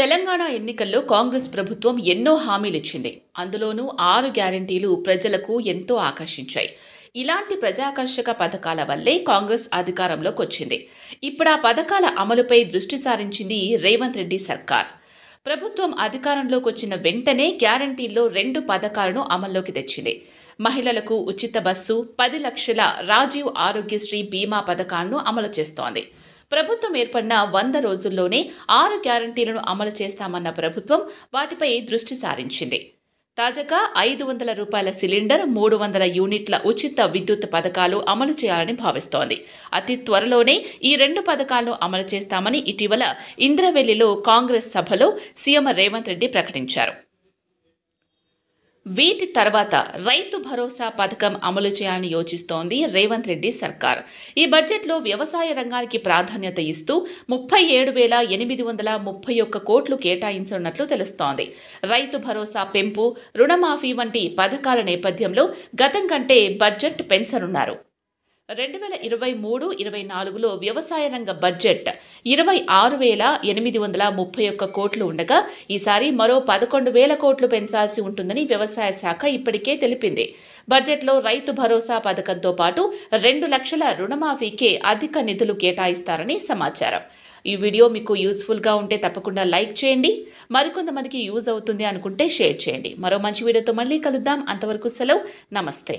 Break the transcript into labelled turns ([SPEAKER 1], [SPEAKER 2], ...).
[SPEAKER 1] తెలంగాణ ఎన్నికల్లో కాంగ్రెస్ ప్రభుత్వం ఎన్నో హామీలిచ్చింది అందులోనూ ఆరు గ్యారంటీలు ప్రజలకు ఎంతో ఆకర్షించాయి ఇలాంటి ప్రజాకర్షక పథకాల వల్లే కాంగ్రెస్ అధికారంలోకి వచ్చింది ఇప్పుడు ఆ పథకాల అమలుపై దృష్టి సారించింది రేవంత్ రెడ్డి సర్కార్ ప్రభుత్వం అధికారంలోకి వచ్చిన వెంటనే గ్యారంటీల్లో రెండు పథకాలను అమల్లోకి తెచ్చింది మహిళలకు ఉచిత బస్సు పది లక్షల రాజీవ్ ఆరోగ్యశ్రీ బీమా పథకాలను అమలు చేస్తోంది ప్రభుత్వం ఏర్పడిన వంద రోజుల్లోనే ఆరు గ్యారంటీలను అమలు చేస్తామన్న ప్రభుత్వం వాటిపై దృష్టి సారించింది తాజాగా ఐదు వందల రూపాయల సిలిండర్ మూడు వందల యూనిట్ల ఉచిత విద్యుత్ పథకాలు అమలు చేయాలని భావిస్తోంది అతి త్వరలోనే ఈ రెండు పథకాలను అమలు చేస్తామని ఇటీవల ఇంద్రవెల్లిలో కాంగ్రెస్ సభలో సీఎం రేవంత్ రెడ్డి ప్రకటించారు వీటి తర్వాత రైతు భరోసా పథకం అమలు చేయాలని యోచిస్తోంది రేవంత్ రెడ్డి సర్కార్ ఈ బడ్జెట్లో వ్యవసాయ రంగానికి ప్రాధాన్యత ఇస్తూ ముప్పై ఏడు వేల ఎనిమిది వందల ముప్పై ఒక్క కోట్లు కేటాయించనున్నట్లు తెలుస్తోంది రైతు భరోసా పెంపు రుణమాఫీ వంటి పథకాల నేపథ్యంలో గతం కంటే బడ్జెట్ పెంచనున్నారు రెండు వేల ఇరవై మూడు ఇరవై నాలుగులో వ్యవసాయ రంగ బడ్జెట్ ఇరవై ఆరు వేల ఎనిమిది వందల ముప్పై ఒక్క కోట్లు ఉండగా ఈసారి మరో పదకొండు వేల కోట్లు పెంచాల్సి ఉంటుందని వ్యవసాయ శాఖ ఇప్పటికే తెలిపింది బడ్జెట్లో రైతు భరోసా పథకంతో పాటు రెండు లక్షల రుణమాఫీకే అధిక నిధులు కేటాయిస్తారని సమాచారం ఈ వీడియో మీకు యూస్ఫుల్గా ఉంటే తప్పకుండా లైక్ చేయండి మరికొంతమందికి యూజ్ అవుతుంది అనుకుంటే షేర్ చేయండి మరో మంచి వీడియోతో మళ్ళీ
[SPEAKER 2] కలుద్దాం అంతవరకు సెలవు నమస్తే